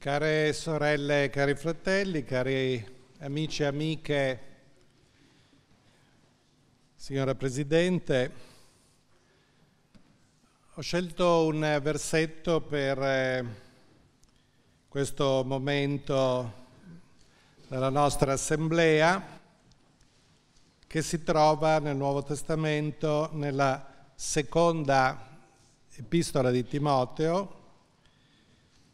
Care sorelle, cari fratelli, cari amici e amiche, signora Presidente, ho scelto un versetto per eh, questo momento della nostra assemblea che si trova nel Nuovo Testamento nella seconda epistola di Timoteo,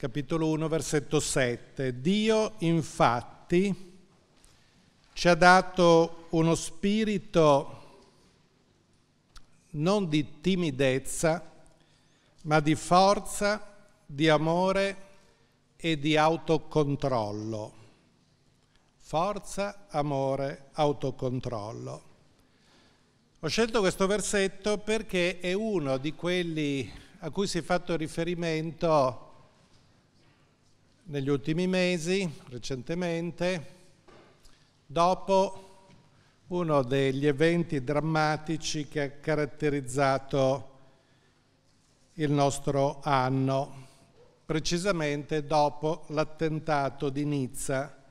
capitolo 1, versetto 7. Dio infatti ci ha dato uno spirito non di timidezza, ma di forza, di amore e di autocontrollo. Forza, amore, autocontrollo. Ho scelto questo versetto perché è uno di quelli a cui si è fatto riferimento negli ultimi mesi, recentemente, dopo uno degli eventi drammatici che ha caratterizzato il nostro anno, precisamente dopo l'attentato di Nizza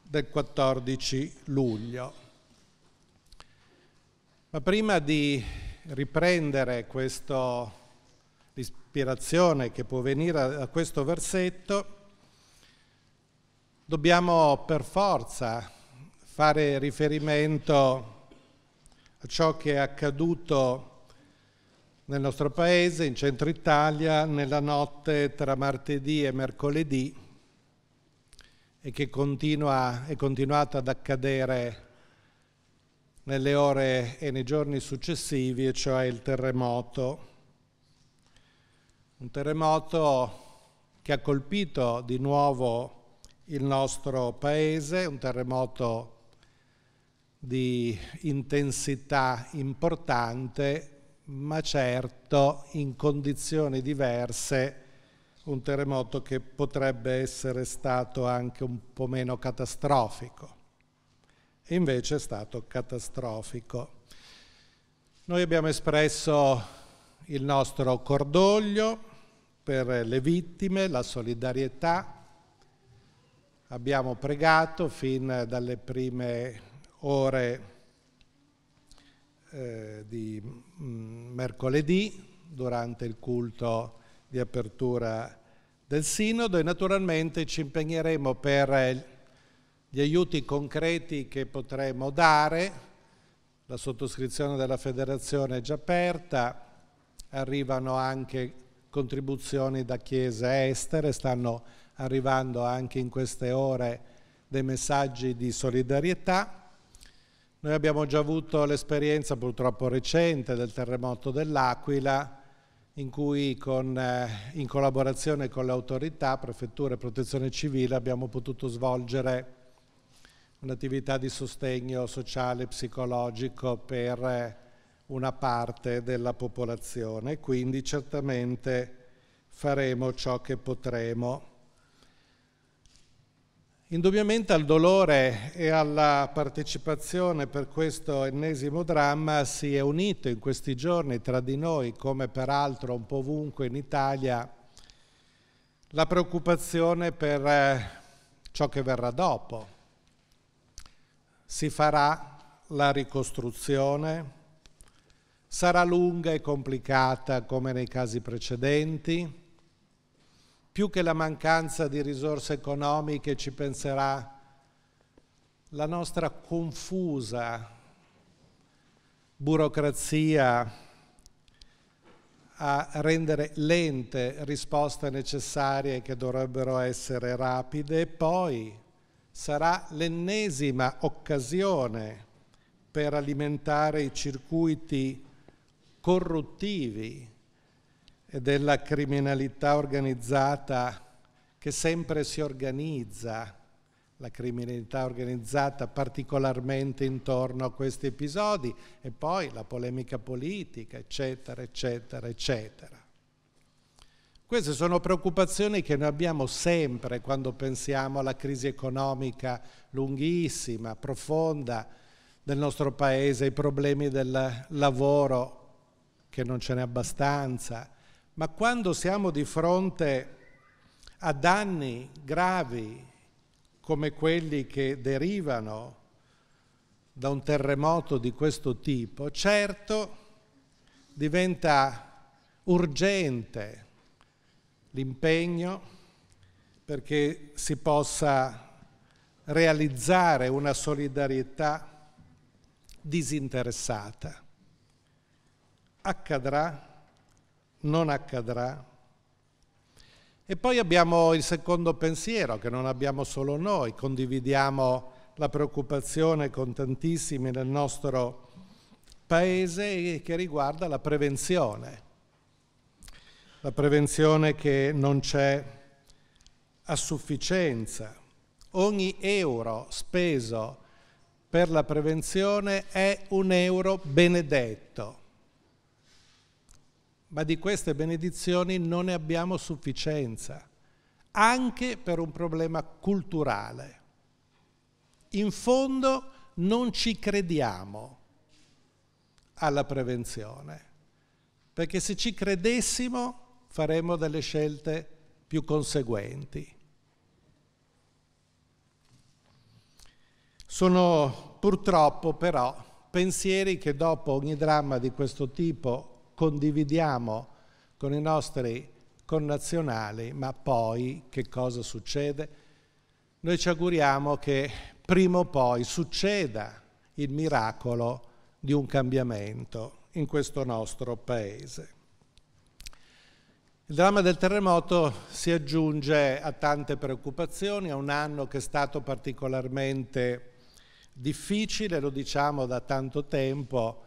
del 14 luglio. Ma prima di riprendere questa ispirazione che può venire da questo versetto, dobbiamo per forza fare riferimento a ciò che è accaduto nel nostro paese, in centro Italia, nella notte tra martedì e mercoledì e che continua, è continuato ad accadere nelle ore e nei giorni successivi, e cioè il terremoto. Un terremoto che ha colpito di nuovo il nostro paese, un terremoto di intensità importante, ma certo in condizioni diverse, un terremoto che potrebbe essere stato anche un po' meno catastrofico. E invece è stato catastrofico. Noi abbiamo espresso il nostro cordoglio per le vittime, la solidarietà, abbiamo pregato fin dalle prime ore eh, di mm, mercoledì durante il culto di apertura del sinodo e naturalmente ci impegneremo per eh, gli aiuti concreti che potremo dare. La sottoscrizione della federazione è già aperta, arrivano anche contribuzioni da chiese estere, stanno arrivando anche in queste ore dei messaggi di solidarietà. Noi abbiamo già avuto l'esperienza purtroppo recente del terremoto dell'Aquila, in cui con, eh, in collaborazione con le autorità, prefettura e protezione civile abbiamo potuto svolgere un'attività di sostegno sociale e psicologico per una parte della popolazione, quindi certamente faremo ciò che potremo. Indubbiamente al dolore e alla partecipazione per questo ennesimo dramma si è unito in questi giorni tra di noi, come peraltro un po' ovunque in Italia, la preoccupazione per eh, ciò che verrà dopo. Si farà la ricostruzione, sarà lunga e complicata come nei casi precedenti, più che la mancanza di risorse economiche ci penserà la nostra confusa burocrazia a rendere lente risposte necessarie che dovrebbero essere rapide e poi sarà l'ennesima occasione per alimentare i circuiti corruttivi e della criminalità organizzata che sempre si organizza, la criminalità organizzata particolarmente intorno a questi episodi e poi la polemica politica, eccetera, eccetera, eccetera. Queste sono preoccupazioni che noi abbiamo sempre quando pensiamo alla crisi economica lunghissima, profonda del nostro Paese, ai problemi del lavoro che non ce n'è abbastanza, ma quando siamo di fronte a danni gravi come quelli che derivano da un terremoto di questo tipo, certo diventa urgente l'impegno perché si possa realizzare una solidarietà disinteressata. Accadrà non accadrà. E poi abbiamo il secondo pensiero che non abbiamo solo noi, condividiamo la preoccupazione con tantissimi nel nostro paese e che riguarda la prevenzione. La prevenzione che non c'è a sufficienza. Ogni euro speso per la prevenzione è un euro benedetto ma di queste benedizioni non ne abbiamo sufficienza, anche per un problema culturale. In fondo non ci crediamo alla prevenzione, perché se ci credessimo faremmo delle scelte più conseguenti. Sono purtroppo però pensieri che dopo ogni dramma di questo tipo condividiamo con i nostri connazionali, ma poi che cosa succede? Noi ci auguriamo che prima o poi succeda il miracolo di un cambiamento in questo nostro paese. Il dramma del terremoto si aggiunge a tante preoccupazioni, a un anno che è stato particolarmente difficile, lo diciamo da tanto tempo,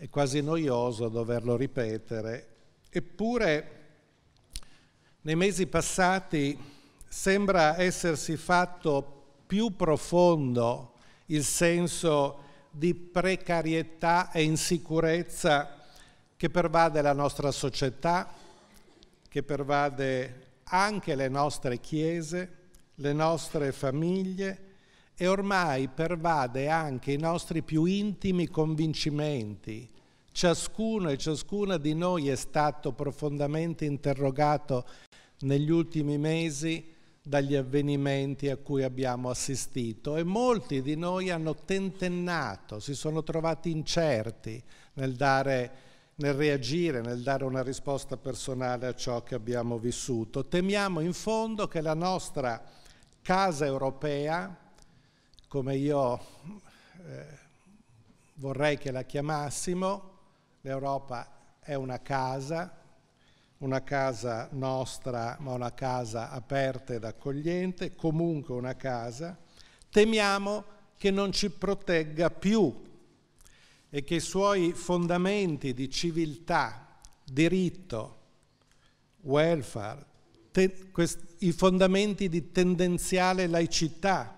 è quasi noioso doverlo ripetere, eppure nei mesi passati sembra essersi fatto più profondo il senso di precarietà e insicurezza che pervade la nostra società, che pervade anche le nostre chiese, le nostre famiglie, e ormai pervade anche i nostri più intimi convincimenti. Ciascuno e ciascuna di noi è stato profondamente interrogato negli ultimi mesi dagli avvenimenti a cui abbiamo assistito e molti di noi hanno tentennato, si sono trovati incerti nel, dare, nel reagire, nel dare una risposta personale a ciò che abbiamo vissuto. Temiamo in fondo che la nostra casa europea, come io eh, vorrei che la chiamassimo, l'Europa è una casa, una casa nostra, ma una casa aperta ed accogliente, comunque una casa, temiamo che non ci protegga più e che i suoi fondamenti di civiltà, diritto, welfare, i fondamenti di tendenziale laicità,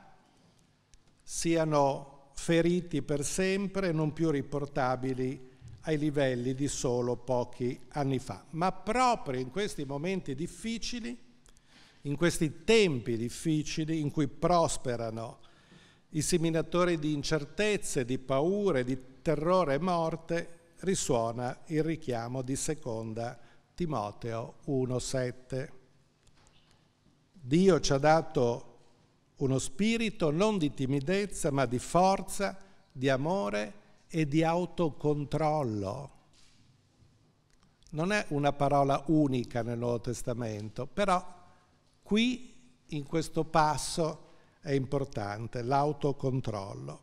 siano feriti per sempre e non più riportabili ai livelli di solo pochi anni fa. Ma proprio in questi momenti difficili, in questi tempi difficili in cui prosperano i seminatori di incertezze, di paure, di terrore e morte, risuona il richiamo di seconda Timoteo 1.7. Dio ci ha dato uno spirito non di timidezza ma di forza, di amore e di autocontrollo. Non è una parola unica nel Nuovo Testamento, però qui in questo passo è importante l'autocontrollo.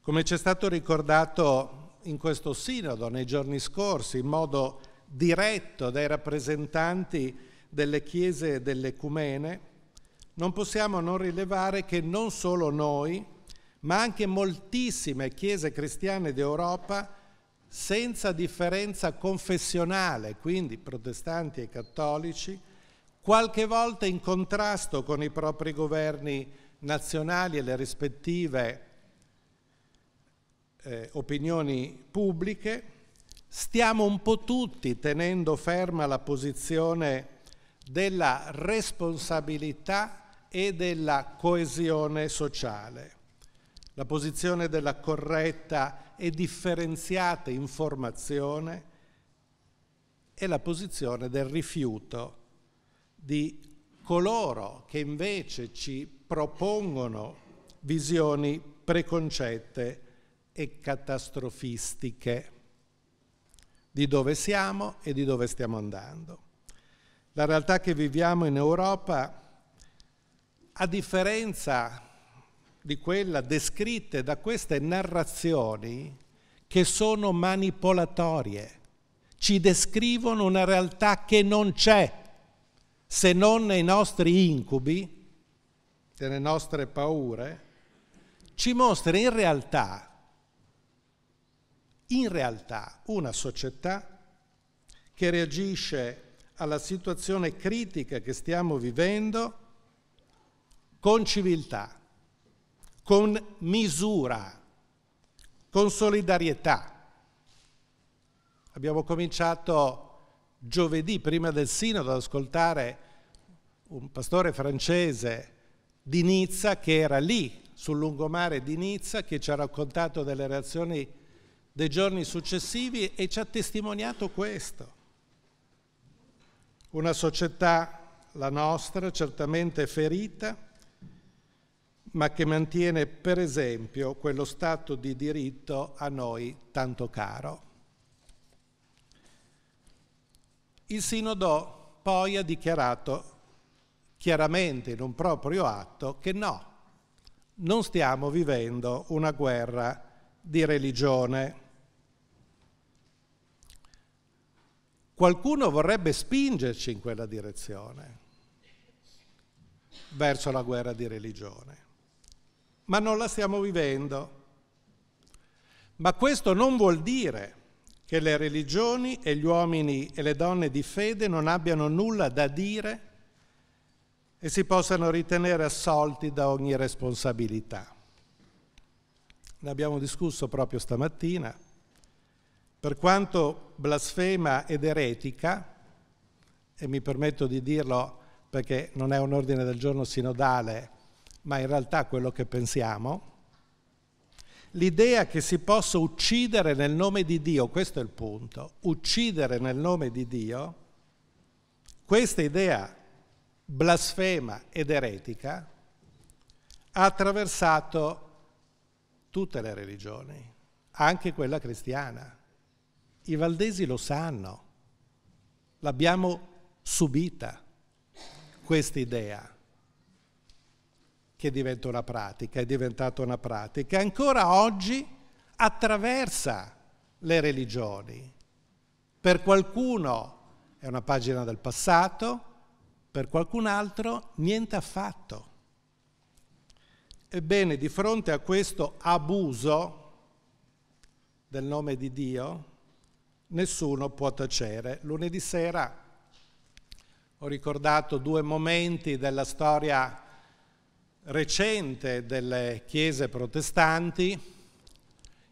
Come ci è stato ricordato in questo sinodo nei giorni scorsi, in modo diretto dai rappresentanti delle chiese e delle cumene, non possiamo non rilevare che non solo noi, ma anche moltissime chiese cristiane d'Europa, senza differenza confessionale, quindi protestanti e cattolici, qualche volta in contrasto con i propri governi nazionali e le rispettive eh, opinioni pubbliche, stiamo un po' tutti tenendo ferma la posizione della responsabilità e della coesione sociale. La posizione della corretta e differenziata informazione e la posizione del rifiuto di coloro che invece ci propongono visioni preconcette e catastrofistiche di dove siamo e di dove stiamo andando. La realtà che viviamo in Europa, a differenza di quella descritta da queste narrazioni che sono manipolatorie, ci descrivono una realtà che non c'è se non nei nostri incubi, nelle nostre paure, ci mostra in realtà in realtà una società che reagisce alla situazione critica che stiamo vivendo con civiltà, con misura, con solidarietà. Abbiamo cominciato giovedì, prima del Sino, ad ascoltare un pastore francese di Nizza che era lì, sul lungomare di Nizza, che ci ha raccontato delle reazioni dei giorni successivi e ci ha testimoniato questo una società, la nostra, certamente ferita, ma che mantiene per esempio quello Stato di diritto a noi tanto caro. Il Sinodo poi ha dichiarato chiaramente in un proprio atto che no, non stiamo vivendo una guerra di religione. Qualcuno vorrebbe spingerci in quella direzione, verso la guerra di religione, ma non la stiamo vivendo. Ma questo non vuol dire che le religioni e gli uomini e le donne di fede non abbiano nulla da dire e si possano ritenere assolti da ogni responsabilità. Ne abbiamo discusso proprio stamattina per quanto blasfema ed eretica, e mi permetto di dirlo perché non è un ordine del giorno sinodale, ma in realtà quello che pensiamo, l'idea che si possa uccidere nel nome di Dio, questo è il punto, uccidere nel nome di Dio, questa idea blasfema ed eretica ha attraversato tutte le religioni, anche quella cristiana. I valdesi lo sanno, l'abbiamo subita questa idea che diventa una pratica, è diventata una pratica, ancora oggi attraversa le religioni. Per qualcuno è una pagina del passato, per qualcun altro niente affatto. Ebbene, di fronte a questo abuso del nome di Dio, nessuno può tacere. Lunedì sera ho ricordato due momenti della storia recente delle chiese protestanti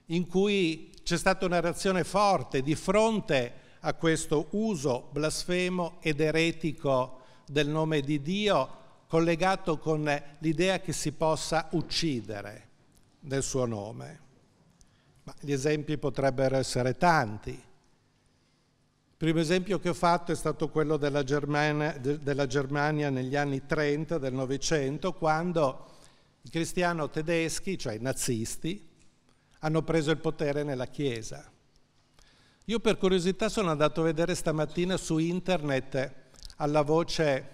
in cui c'è stata una reazione forte di fronte a questo uso blasfemo ed eretico del nome di Dio collegato con l'idea che si possa uccidere nel suo nome. Ma gli esempi potrebbero essere tanti primo esempio che ho fatto è stato quello della Germania, de, della Germania negli anni 30 del Novecento, quando i cristiano tedeschi, cioè i nazisti, hanno preso il potere nella Chiesa. Io per curiosità sono andato a vedere stamattina su internet alla voce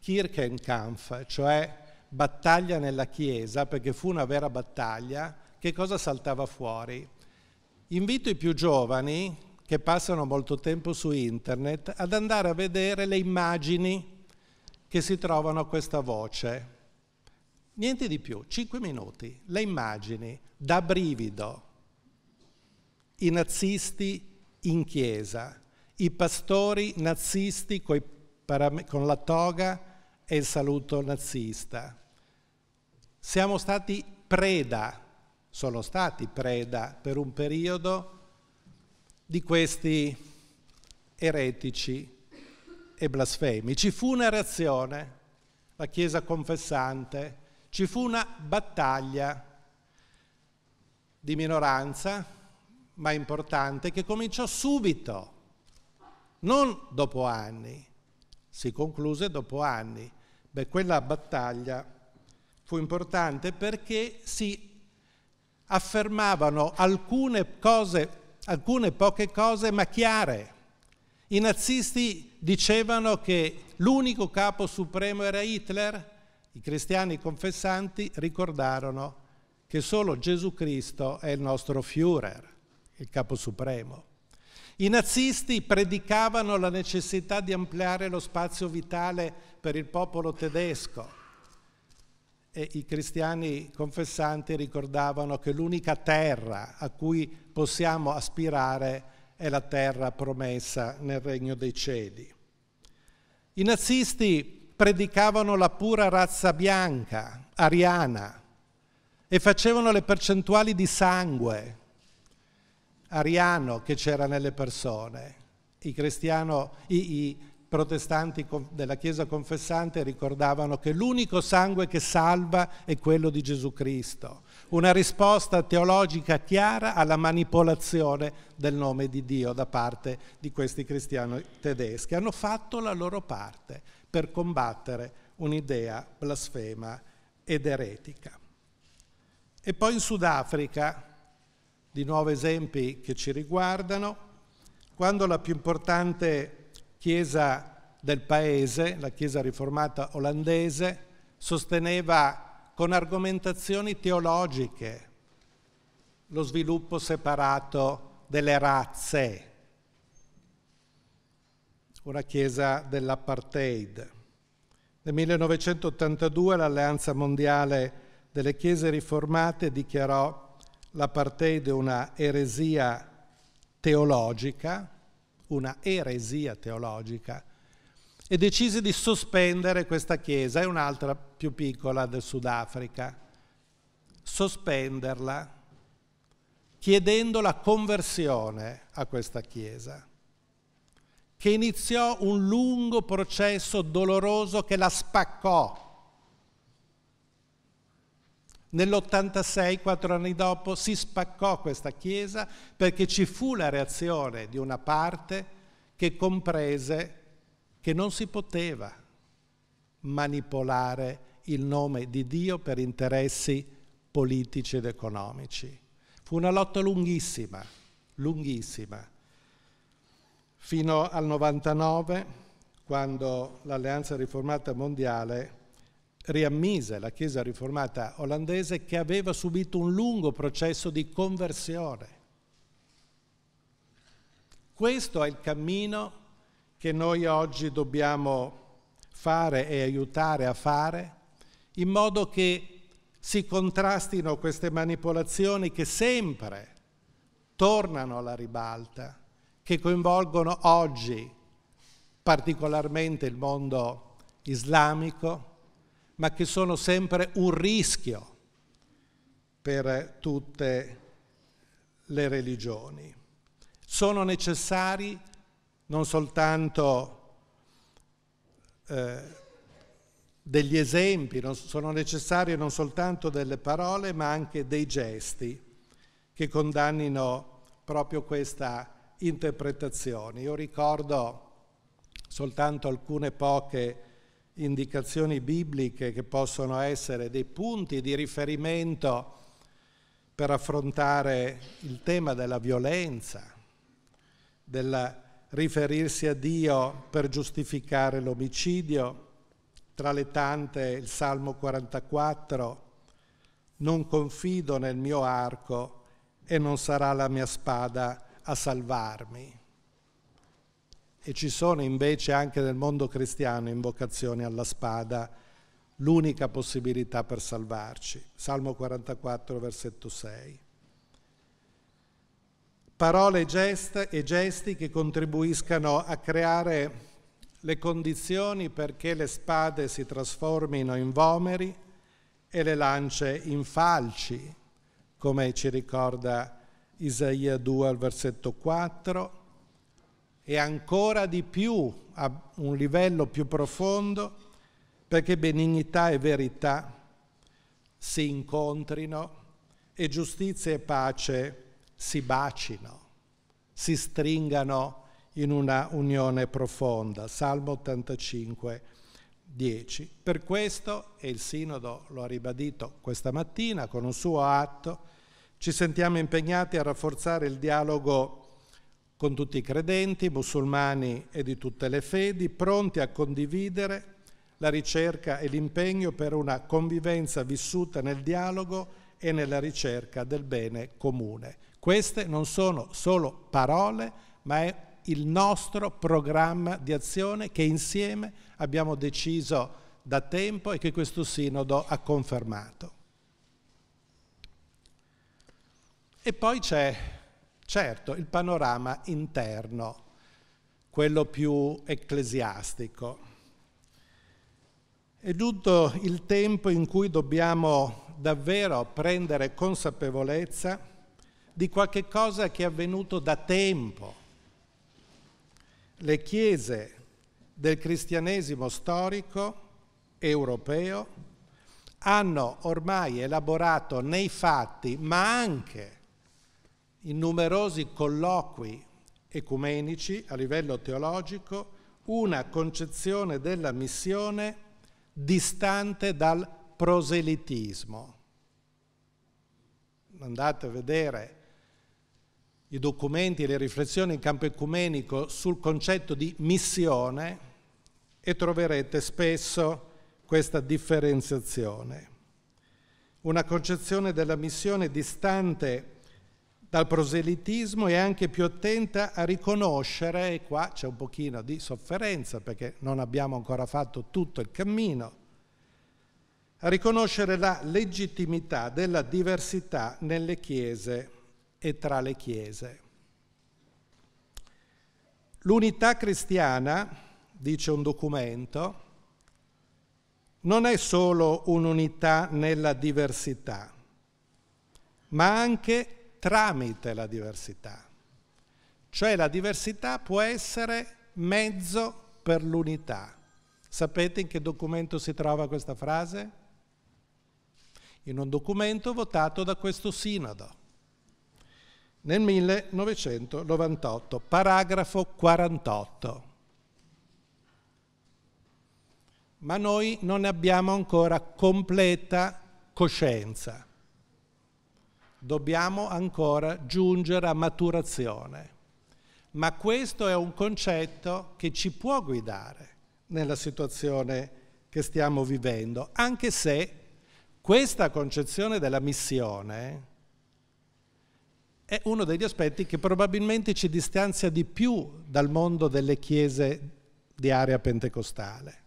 Kirchenkampf, cioè battaglia nella Chiesa, perché fu una vera battaglia, che cosa saltava fuori? Invito i più giovani, che passano molto tempo su internet ad andare a vedere le immagini che si trovano a questa voce. Niente di più, 5 minuti, le immagini da brivido. I nazisti in chiesa, i pastori nazisti parame- con la toga e il saluto nazista. Siamo stati preda, sono stati preda per un periodo di questi eretici e blasfemi. Ci fu una reazione, la Chiesa confessante, ci fu una battaglia di minoranza, ma importante, che cominciò subito, non dopo anni, si concluse dopo anni. Beh, quella battaglia fu importante perché si affermavano alcune cose alcune poche cose ma chiare. I nazisti dicevano che l'unico capo supremo era Hitler, i cristiani confessanti ricordarono che solo Gesù Cristo è il nostro Führer, il capo supremo. I nazisti predicavano la necessità di ampliare lo spazio vitale per il popolo tedesco e i cristiani confessanti ricordavano che l'unica terra a cui possiamo aspirare è la terra promessa nel regno dei cieli. I nazisti predicavano la pura razza bianca, ariana, e facevano le percentuali di sangue ariano che c'era nelle persone. I, i, protestanti della Chiesa confessante ricordavano che l'unico sangue che salva è quello di Gesù Cristo, una risposta teologica chiara alla manipolazione del nome di Dio da parte di questi cristiani tedeschi. Hanno fatto la loro parte per combattere un'idea blasfema ed eretica. E poi in Sudafrica, di nuovo esempi che ci riguardano, quando la più importante chiesa del paese, la chiesa riformata olandese, sosteneva con argomentazioni teologiche lo sviluppo separato delle razze, una chiesa dell'apartheid. Nel 1982 l'Alleanza Mondiale delle Chiese Riformate dichiarò l'apartheid una eresia teologica una eresia teologica e decise di sospendere questa chiesa e un'altra più piccola del Sudafrica, sospenderla chiedendo la conversione a questa chiesa, che iniziò un lungo processo doloroso che la spaccò Nell'86, quattro anni dopo, si spaccò questa Chiesa perché ci fu la reazione di una parte che comprese che non si poteva manipolare il nome di Dio per interessi politici ed economici. Fu una lotta lunghissima, lunghissima, fino al 99, quando l'Alleanza Riformata Mondiale riammise la Chiesa riformata olandese che aveva subito un lungo processo di conversione. Questo è il cammino che noi oggi dobbiamo fare e aiutare a fare in modo che si contrastino queste manipolazioni che sempre tornano alla ribalta, che coinvolgono oggi particolarmente il mondo islamico, ma che sono sempre un rischio per tutte le religioni. Sono necessari non soltanto eh, degli esempi, non, sono necessarie non soltanto delle parole, ma anche dei gesti che condannino proprio questa interpretazione. Io ricordo soltanto alcune poche indicazioni bibliche che possono essere dei punti di riferimento per affrontare il tema della violenza, del riferirsi a Dio per giustificare l'omicidio, tra le tante il Salmo 44, non confido nel mio arco e non sarà la mia spada a salvarmi e ci sono invece anche nel mondo cristiano invocazioni alla spada, l'unica possibilità per salvarci. Salmo 44, versetto 6. Parole e gesti che contribuiscano a creare le condizioni perché le spade si trasformino in vomeri e le lance in falci, come ci ricorda Isaia 2 al versetto 4 e ancora di più a un livello più profondo perché benignità e verità si incontrino e giustizia e pace si bacino, si stringano in una unione profonda. Salmo 85, 10. Per questo, e il Sinodo lo ha ribadito questa mattina con un suo atto, ci sentiamo impegnati a rafforzare il dialogo con tutti i credenti, musulmani e di tutte le fedi, pronti a condividere la ricerca e l'impegno per una convivenza vissuta nel dialogo e nella ricerca del bene comune. Queste non sono solo parole, ma è il nostro programma di azione che insieme abbiamo deciso da tempo e che questo sinodo ha confermato. E poi c'è Certo, il panorama interno, quello più ecclesiastico. È giunto il tempo in cui dobbiamo davvero prendere consapevolezza di qualche cosa che è avvenuto da tempo. Le chiese del cristianesimo storico europeo hanno ormai elaborato nei fatti, ma anche in numerosi colloqui ecumenici a livello teologico una concezione della missione distante dal proselitismo. Andate a vedere i documenti e le riflessioni in campo ecumenico sul concetto di missione e troverete spesso questa differenziazione. Una concezione della missione distante dal proselitismo e anche più attenta a riconoscere, e qua c'è un pochino di sofferenza perché non abbiamo ancora fatto tutto il cammino, a riconoscere la legittimità della diversità nelle chiese e tra le chiese. L'unità cristiana, dice un documento, non è solo un'unità nella diversità, ma anche tramite la diversità. Cioè la diversità può essere mezzo per l'unità. Sapete in che documento si trova questa frase? In un documento votato da questo sinodo nel 1998, paragrafo 48. Ma noi non ne abbiamo ancora completa coscienza dobbiamo ancora giungere a maturazione. Ma questo è un concetto che ci può guidare nella situazione che stiamo vivendo, anche se questa concezione della missione è uno degli aspetti che probabilmente ci distanzia di più dal mondo delle chiese di area pentecostale.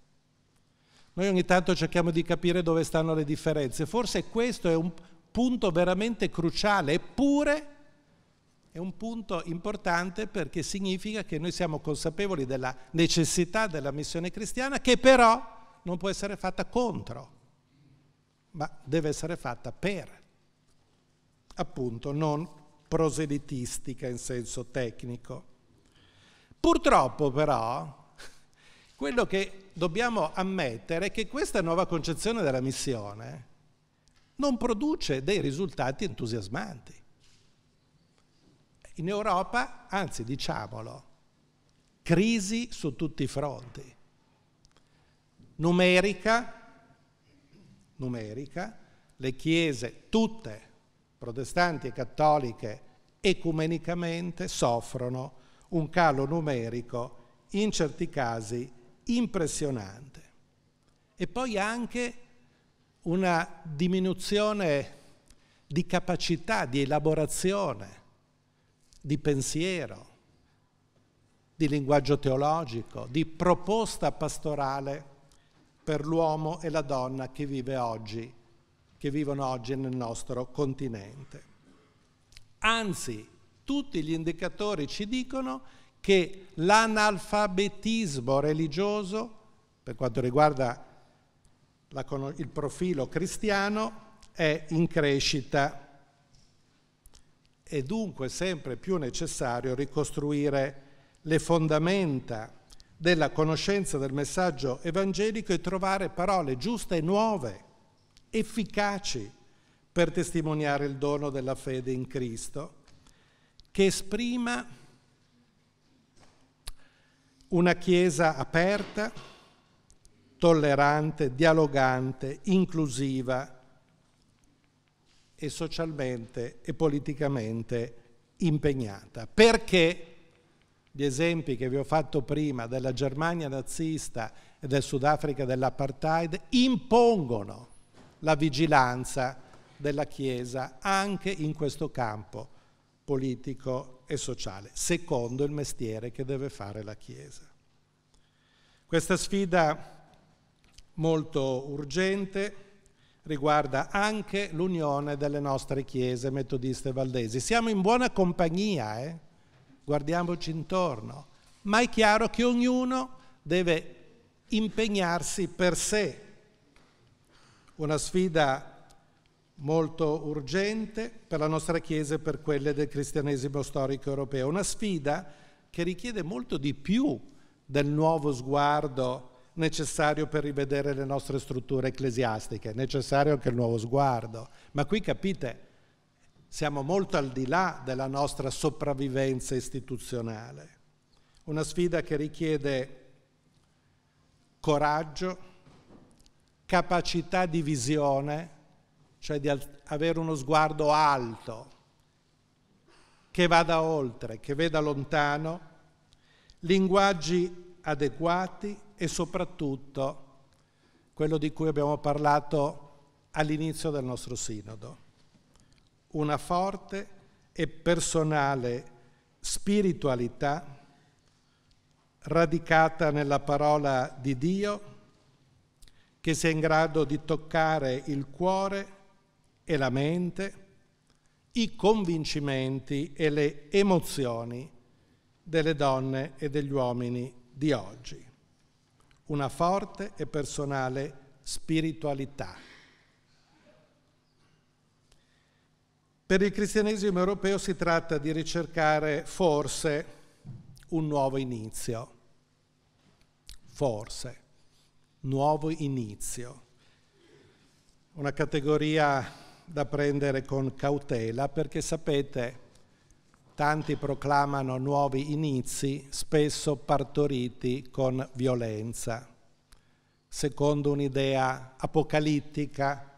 Noi ogni tanto cerchiamo di capire dove stanno le differenze, forse questo è un, punto veramente cruciale, eppure è un punto importante perché significa che noi siamo consapevoli della necessità della missione cristiana che però non può essere fatta contro, ma deve essere fatta per, appunto, non proselitistica in senso tecnico. Purtroppo però quello che dobbiamo ammettere è che questa nuova concezione della missione non produce dei risultati entusiasmanti. In Europa, anzi diciamolo, crisi su tutti i fronti, numerica, numerica, le chiese tutte, protestanti e cattoliche, ecumenicamente soffrono un calo numerico in certi casi impressionante. E poi anche una diminuzione di capacità, di elaborazione, di pensiero, di linguaggio teologico, di proposta pastorale per l'uomo e la donna che vive oggi, che vivono oggi nel nostro continente. Anzi, tutti gli indicatori ci dicono che l'analfabetismo religioso, per quanto riguarda la, il profilo cristiano è in crescita è dunque sempre più necessario ricostruire le fondamenta della conoscenza del messaggio evangelico e trovare parole giuste e nuove, efficaci per testimoniare il dono della fede in Cristo, che esprima una Chiesa aperta, tollerante, dialogante, inclusiva e socialmente e politicamente impegnata. Perché gli esempi che vi ho fatto prima della Germania nazista e del Sudafrica dell'apartheid impongono la vigilanza della Chiesa anche in questo campo politico e sociale, secondo il mestiere che deve fare la Chiesa. Questa sfida molto urgente, riguarda anche l'unione delle nostre chiese metodiste valdesi. Siamo in buona compagnia, eh? guardiamoci intorno, ma è chiaro che ognuno deve impegnarsi per sé. Una sfida molto urgente per la nostra Chiesa e per quelle del cristianesimo storico europeo, una sfida che richiede molto di più del nuovo sguardo necessario per rivedere le nostre strutture ecclesiastiche, è necessario anche il nuovo sguardo. Ma qui capite, siamo molto al di là della nostra sopravvivenza istituzionale. Una sfida che richiede coraggio, capacità di visione, cioè di avere uno sguardo alto, che vada oltre, che veda lontano, linguaggi adeguati e soprattutto quello di cui abbiamo parlato all'inizio del nostro sinodo, una forte e personale spiritualità radicata nella parola di Dio che sia in grado di toccare il cuore e la mente, i convincimenti e le emozioni delle donne e degli uomini di oggi una forte e personale spiritualità. Per il cristianesimo europeo si tratta di ricercare forse un nuovo inizio, forse, nuovo inizio, una categoria da prendere con cautela perché sapete tanti proclamano nuovi inizi, spesso partoriti con violenza, secondo un'idea apocalittica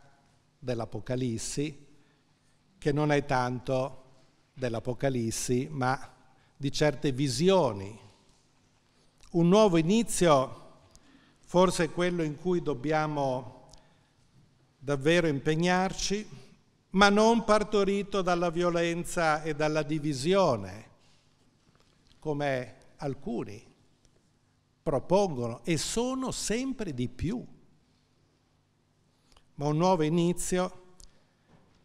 dell'Apocalissi, che non è tanto dell'Apocalissi, ma di certe visioni. Un nuovo inizio, forse quello in cui dobbiamo davvero impegnarci, ma non partorito dalla violenza e dalla divisione, come alcuni propongono, e sono sempre di più, ma un nuovo inizio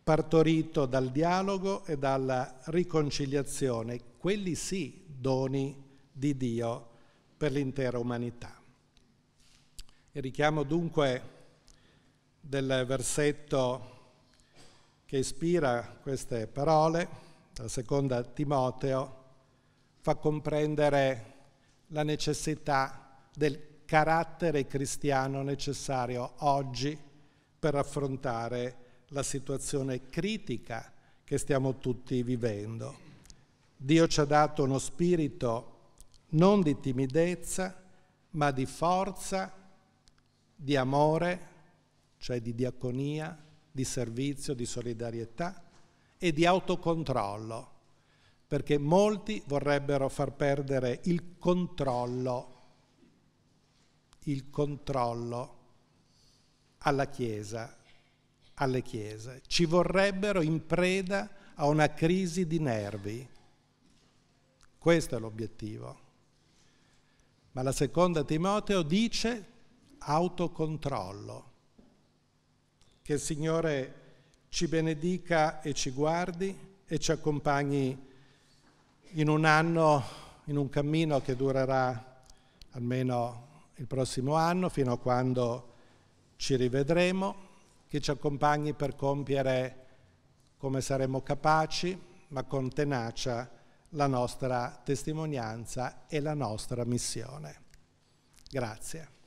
partorito dal dialogo e dalla riconciliazione, quelli sì doni di Dio per l'intera umanità. Il richiamo dunque del versetto che ispira queste parole, la seconda Timoteo, fa comprendere la necessità del carattere cristiano necessario oggi per affrontare la situazione critica che stiamo tutti vivendo. Dio ci ha dato uno spirito non di timidezza, ma di forza, di amore, cioè di diaconia, di servizio, di solidarietà e di autocontrollo, perché molti vorrebbero far perdere il controllo, il controllo alla Chiesa, alle Chiese. Ci vorrebbero in preda a una crisi di nervi. Questo è l'obiettivo. Ma la seconda Timoteo dice autocontrollo. Che il Signore ci benedica e ci guardi e ci accompagni in un anno, in un cammino che durerà almeno il prossimo anno, fino a quando ci rivedremo, che ci accompagni per compiere come saremo capaci, ma con tenacia, la nostra testimonianza e la nostra missione. Grazie.